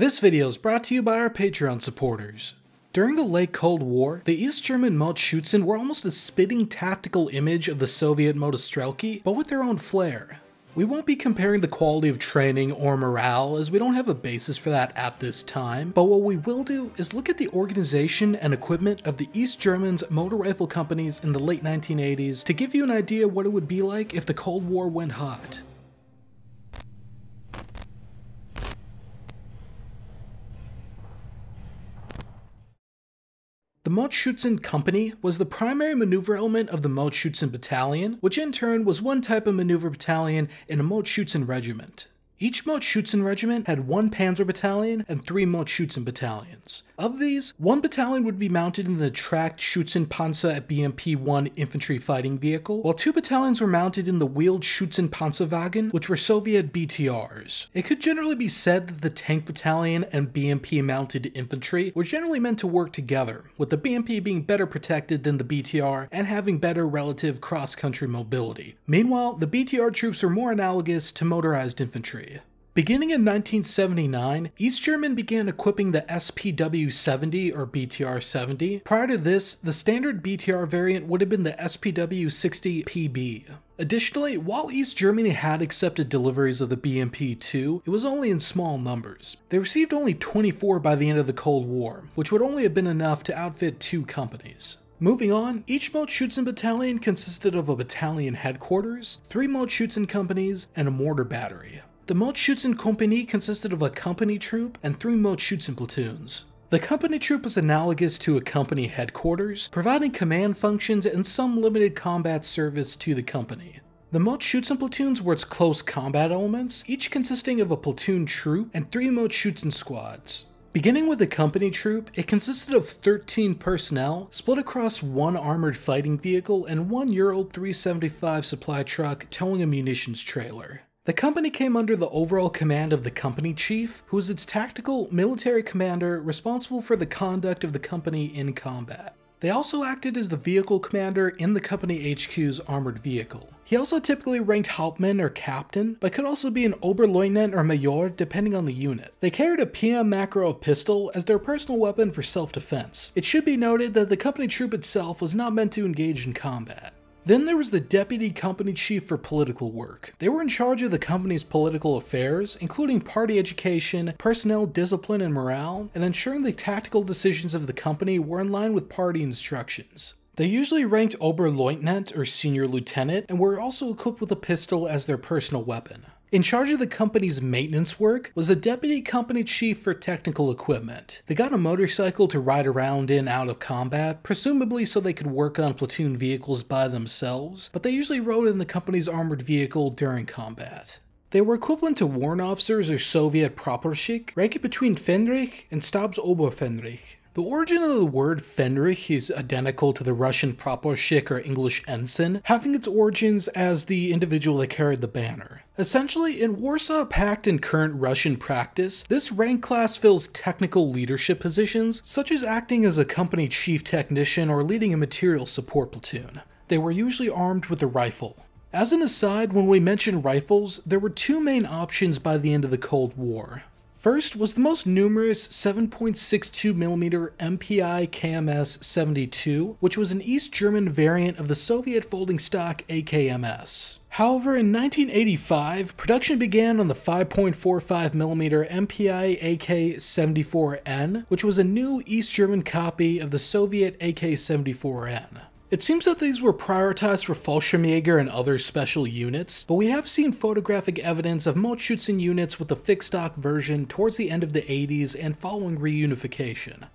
This video is brought to you by our Patreon supporters. During the late Cold War, the East German Maltschützen were almost a spitting tactical image of the Soviet Motostrelki, but with their own flair. We won't be comparing the quality of training or morale, as we don't have a basis for that at this time, but what we will do is look at the organization and equipment of the East Germans motor rifle companies in the late 1980s to give you an idea what it would be like if the Cold War went hot. The Maltschützen Company was the primary maneuver element of the Maltschützen Battalion, which in turn was one type of maneuver battalion in a Maltschützen regiment. Each Motschutzen regiment had one panzer battalion and three Motschutzen battalions. Of these, one battalion would be mounted in the tracked Schutzen Panzer at BMP 1 infantry fighting vehicle, while two battalions were mounted in the wheeled Schutzen Panzerwagen, which were Soviet BTRs. It could generally be said that the tank battalion and BMP mounted infantry were generally meant to work together, with the BMP being better protected than the BTR and having better relative cross country mobility. Meanwhile, the BTR troops were more analogous to motorized infantry. Beginning in 1979, East German began equipping the SPW-70 or BTR-70. Prior to this, the standard BTR variant would have been the SPW-60PB. Additionally, while East Germany had accepted deliveries of the BMP-2, it was only in small numbers. They received only 24 by the end of the Cold War, which would only have been enough to outfit two companies. Moving on, each Moschützen battalion consisted of a battalion headquarters, three Moschützen companies, and a mortar battery. The Moldschützen Company consisted of a company troop and three Moldschützen platoons. The company troop was analogous to a company headquarters, providing command functions and some limited combat service to the company. The Moldschützen platoons were its close combat elements, each consisting of a platoon troop and three Moldschützen squads. Beginning with the company troop, it consisted of 13 personnel, split across one armored fighting vehicle and one Ural 375 supply truck towing a munitions trailer. The company came under the overall command of the company chief, who was its tactical military commander responsible for the conduct of the company in combat. They also acted as the vehicle commander in the company HQ's armored vehicle. He also typically ranked Hauptmann or Captain, but could also be an Oberleutnant or Major depending on the unit. They carried a PM Makarov pistol as their personal weapon for self-defense. It should be noted that the company troop itself was not meant to engage in combat. Then there was the deputy company chief for political work. They were in charge of the company's political affairs, including party education, personnel discipline and morale, and ensuring the tactical decisions of the company were in line with party instructions. They usually ranked Oberleutnant or Senior Lieutenant and were also equipped with a pistol as their personal weapon. In charge of the company's maintenance work was the deputy company chief for technical equipment. They got a motorcycle to ride around in out of combat, presumably so they could work on platoon vehicles by themselves, but they usually rode in the company's armored vehicle during combat. They were equivalent to warrant officers or Soviet properschik, ranking between Fenrich and Stabs Oberfenrich, the origin of the word Fenrich is identical to the Russian praporshchik or English ensign, having its origins as the individual that carried the banner. Essentially, in Warsaw Pact and current Russian practice, this rank class fills technical leadership positions, such as acting as a company chief technician or leading a material support platoon. They were usually armed with a rifle. As an aside, when we mention rifles, there were two main options by the end of the Cold War. First was the most numerous 7.62mm MPI KMS 72, which was an East German variant of the Soviet folding stock AKMS. However, in 1985, production began on the 5.45mm MPI AK-74N, which was a new East German copy of the Soviet AK-74N. It seems that these were prioritized for Fallschirmjäger and other special units, but we have seen photographic evidence of Maltschützen units with the fixed-stock version towards the end of the 80s and following reunification.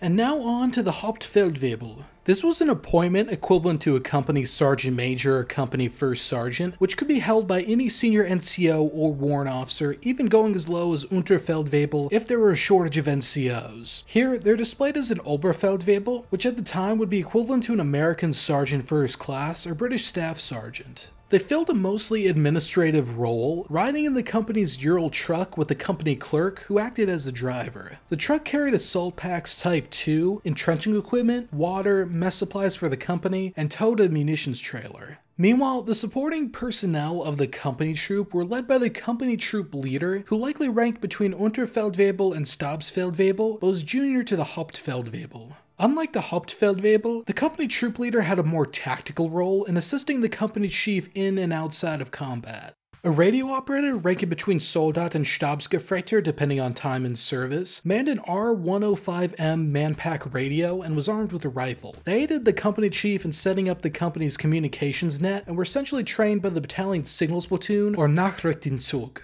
And now on to the Hauptfeldwebel, this was an appointment equivalent to a company sergeant major or company first sergeant, which could be held by any senior NCO or warrant officer, even going as low as Unterfeldwebel if there were a shortage of NCOs. Here, they're displayed as an Oberfeldwebel, which at the time would be equivalent to an American sergeant first class or British staff sergeant. They filled a mostly administrative role, riding in the company's Ural truck with the company clerk who acted as the driver. The truck carried assault packs type 2, entrenching equipment, water, mess supplies for the company, and towed a munitions trailer. Meanwhile, the supporting personnel of the company troop were led by the company troop leader, who likely ranked between Unterfeldwebel and Stabsfeldwebel, but was junior to the Hauptfeldwebel. Unlike the Hauptfeldwebel, the company troop leader had a more tactical role in assisting the company chief in and outside of combat. A radio operator ranking between Soldat and Stabsgefreiter depending on time and service, manned an R105M Manpack radio and was armed with a rifle. They aided the company chief in setting up the company's communications net and were essentially trained by the battalion's signals platoon or Nachrichtenzug.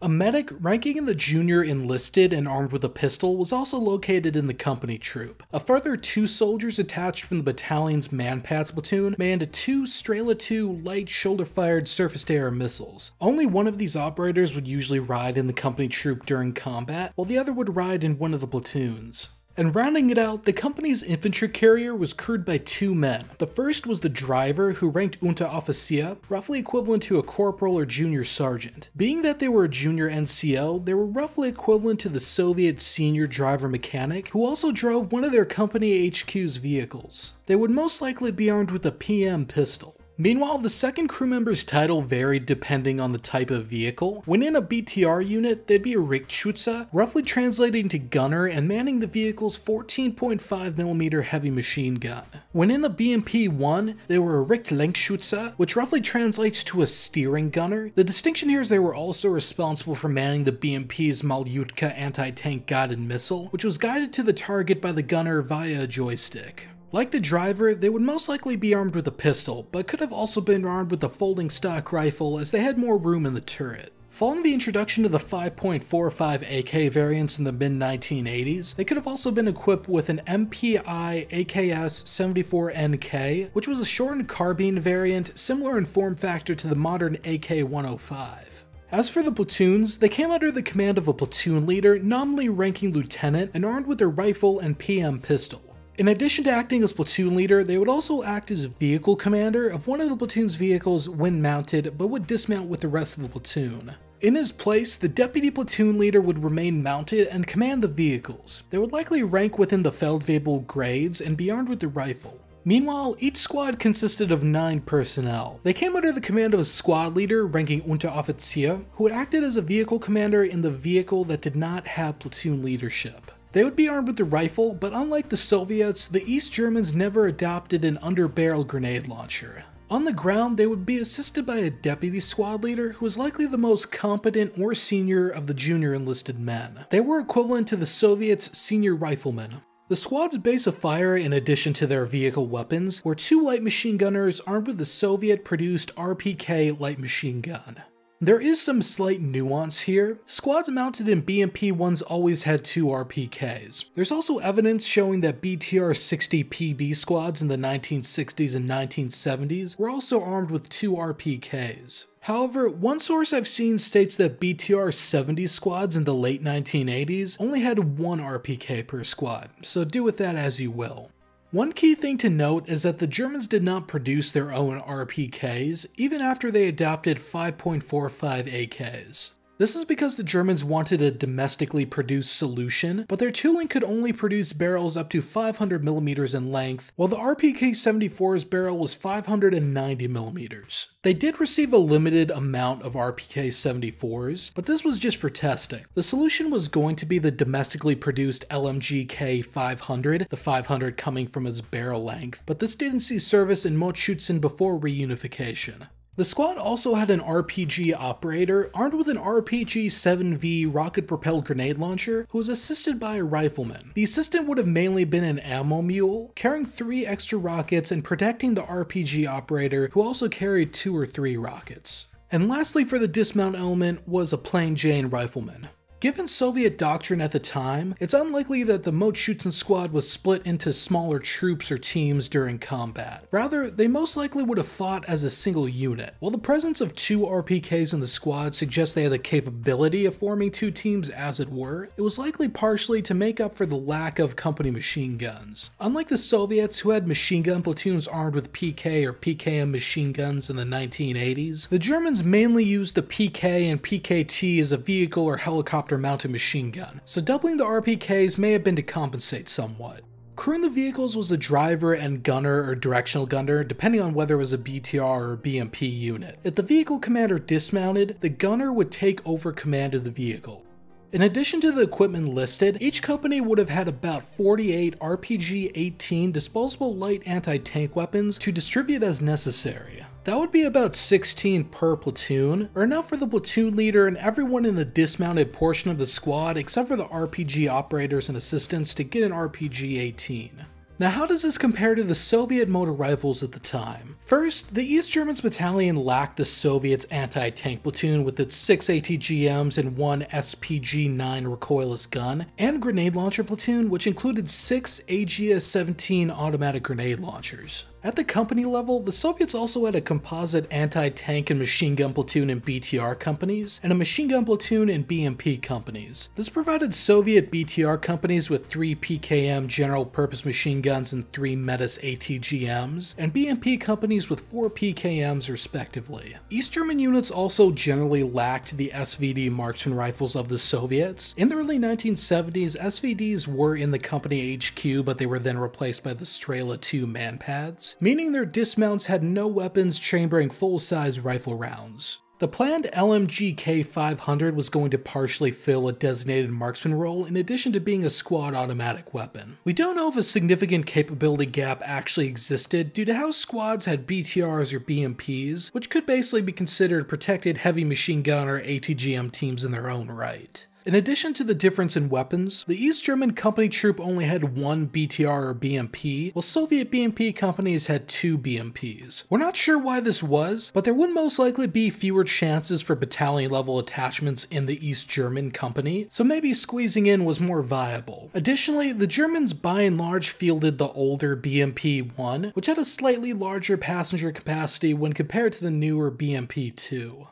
A medic ranking in the junior enlisted and armed with a pistol was also located in the company troop. A further two soldiers attached from the battalion's manpads platoon manned two Strela II light shoulder-fired surface-to-air missiles. Only one of these operators would usually ride in the company troop during combat, while the other would ride in one of the platoons. And rounding it out, the company's infantry carrier was crewed by two men. The first was the driver, who ranked Unteroffizier, roughly equivalent to a corporal or junior sergeant. Being that they were a junior NCL, they were roughly equivalent to the Soviet senior driver mechanic, who also drove one of their company HQ's vehicles. They would most likely be armed with a PM pistol. Meanwhile, the second crew member's title varied depending on the type of vehicle. When in a BTR unit, they'd be a Richtschütze, roughly translating to gunner and manning the vehicle's 14.5mm heavy machine gun. When in the BMP-1, they were a Richtlenkschütze, which roughly translates to a steering gunner. The distinction here is they were also responsible for manning the BMP's Malyutka anti-tank guided missile, which was guided to the target by the gunner via a joystick. Like the driver, they would most likely be armed with a pistol, but could have also been armed with a folding stock rifle as they had more room in the turret. Following the introduction of the 5.45 AK variants in the mid-1980s, they could have also been equipped with an MPI AKS-74NK, which was a shortened carbine variant similar in form factor to the modern AK-105. As for the platoons, they came under the command of a platoon leader, nominally ranking lieutenant, and armed with their rifle and PM pistol. In addition to acting as platoon leader, they would also act as vehicle commander of one of the platoon's vehicles when mounted, but would dismount with the rest of the platoon. In his place, the deputy platoon leader would remain mounted and command the vehicles. They would likely rank within the Feldwebel grades and be armed with the rifle. Meanwhile, each squad consisted of 9 personnel. They came under the command of a squad leader ranking Unteroffizier, who acted as a vehicle commander in the vehicle that did not have platoon leadership. They would be armed with a rifle, but unlike the Soviets, the East Germans never adopted an under-barrel grenade launcher. On the ground, they would be assisted by a deputy squad leader who was likely the most competent or senior of the junior enlisted men. They were equivalent to the Soviets' senior riflemen. The squad's base of fire, in addition to their vehicle weapons, were two light machine gunners armed with the Soviet produced RPK light machine gun. There is some slight nuance here. Squads mounted in BMP-1s always had two RPKs. There's also evidence showing that BTR-60 PB squads in the 1960s and 1970s were also armed with two RPKs. However, one source I've seen states that BTR 70 squads in the late 1980s only had one RPK per squad, so do with that as you will. One key thing to note is that the Germans did not produce their own RPKs, even after they adopted 5.45 AKs. This is because the Germans wanted a domestically produced solution, but their tooling could only produce barrels up to 500 millimeters in length, while the RPK-74's barrel was 590 millimeters. They did receive a limited amount of RPK-74s, but this was just for testing. The solution was going to be the domestically produced LMGK 500, the 500 coming from its barrel length, but this didn't see service in Motschützen before reunification. The squad also had an RPG operator armed with an RPG-7V rocket-propelled grenade launcher who was assisted by a rifleman. The assistant would have mainly been an ammo mule, carrying three extra rockets and protecting the RPG operator who also carried two or three rockets. And lastly for the dismount element was a plain Jane rifleman. Given Soviet doctrine at the time, it's unlikely that the Mochuten squad was split into smaller troops or teams during combat. Rather, they most likely would have fought as a single unit. While the presence of two RPKs in the squad suggests they had the capability of forming two teams as it were, it was likely partially to make up for the lack of company machine guns. Unlike the Soviets who had machine gun platoons armed with PK or PKM machine guns in the 1980s, the Germans mainly used the PK and PKT as a vehicle or helicopter helicopter-mounted machine gun, so doubling the RPKs may have been to compensate somewhat. Crewing the vehicles was a driver and gunner or directional gunner, depending on whether it was a BTR or BMP unit. If the vehicle commander dismounted, the gunner would take over command of the vehicle. In addition to the equipment listed, each company would have had about 48 RPG-18 disposable light anti-tank weapons to distribute as necessary. That would be about 16 per platoon, or enough for the platoon leader and everyone in the dismounted portion of the squad except for the RPG operators and assistants to get an RPG-18. Now, how does this compare to the Soviet motor rifles at the time? First, the East Germans battalion lacked the Soviets' anti-tank platoon with its 6 ATGMs and 1 SPG-9 recoilless gun, and grenade launcher platoon, which included 6 AGS-17 automatic grenade launchers. At the company level, the Soviets also had a composite anti-tank and machine gun platoon in BTR companies, and a machine gun platoon in BMP companies. This provided Soviet BTR companies with 3 PKM general-purpose machine guns and 3 Metis ATGMs, and BMP companies with 4 PKMs respectively. East German units also generally lacked the SVD marksman rifles of the Soviets. In the early 1970s, SVDs were in the company HQ, but they were then replaced by the Strela 2 manpads rounds, meaning their dismounts had no weapons chambering full-size rifle rounds. The planned LMGK 500 was going to partially fill a designated marksman role in addition to being a squad automatic weapon. We don't know if a significant capability gap actually existed due to how squads had BTRs or BMPs, which could basically be considered protected heavy machine gun or ATGM teams in their own right. In addition to the difference in weapons, the East German company troop only had one BTR or BMP, while Soviet BMP companies had two BMPs. We're not sure why this was, but there would most likely be fewer chances for battalion level attachments in the East German company, so maybe squeezing in was more viable. Additionally, the Germans by and large fielded the older BMP 1, which had a slightly larger passenger capacity when compared to the newer BMP 2.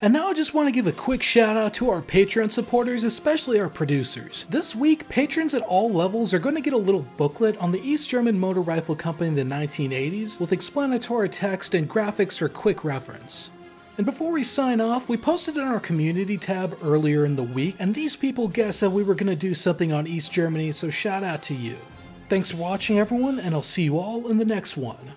And now I just want to give a quick shout out to our Patreon supporters, especially our producers. This week, patrons at all levels are going to get a little booklet on the East German Motor Rifle Company in the 1980s with explanatory text and graphics for quick reference. And before we sign off, we posted in our community tab earlier in the week, and these people guessed that we were going to do something on East Germany, so shout out to you. Thanks for watching everyone, and I'll see you all in the next one.